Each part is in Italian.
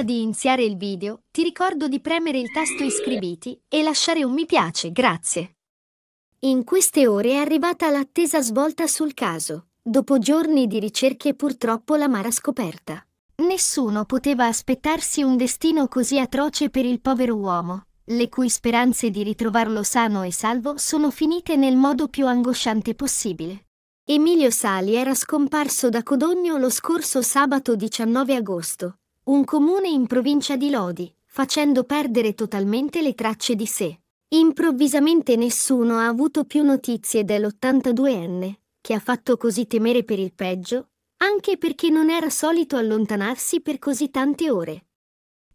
Prima di iniziare il video, ti ricordo di premere il tasto iscriviti e lasciare un mi piace, grazie. In queste ore è arrivata l'attesa svolta sul caso, dopo giorni di ricerche e purtroppo l'amara scoperta. Nessuno poteva aspettarsi un destino così atroce per il povero uomo, le cui speranze di ritrovarlo sano e salvo sono finite nel modo più angosciante possibile. Emilio Sali era scomparso da Codogno lo scorso sabato 19 agosto, un comune in provincia di Lodi, facendo perdere totalmente le tracce di sé. Improvvisamente nessuno ha avuto più notizie dell'82enne, che ha fatto così temere per il peggio, anche perché non era solito allontanarsi per così tante ore.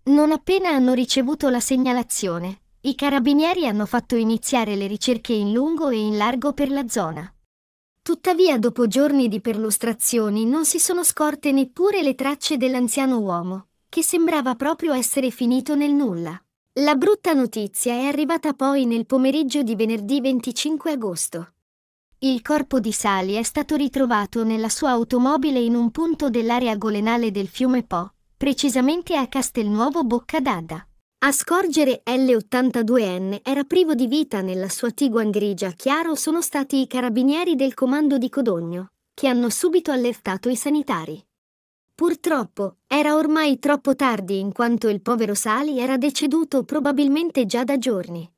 Non appena hanno ricevuto la segnalazione, i carabinieri hanno fatto iniziare le ricerche in lungo e in largo per la zona. Tuttavia dopo giorni di perlustrazioni non si sono scorte neppure le tracce dell'anziano uomo, che sembrava proprio essere finito nel nulla. La brutta notizia è arrivata poi nel pomeriggio di venerdì 25 agosto. Il corpo di Sali è stato ritrovato nella sua automobile in un punto dell'area golenale del fiume Po, precisamente a Castelnuovo Boccadada. A scorgere L82N era privo di vita nella sua Tiguan grigia Chiaro sono stati i carabinieri del comando di Codogno, che hanno subito allertato i sanitari. Purtroppo, era ormai troppo tardi in quanto il povero Sali era deceduto probabilmente già da giorni.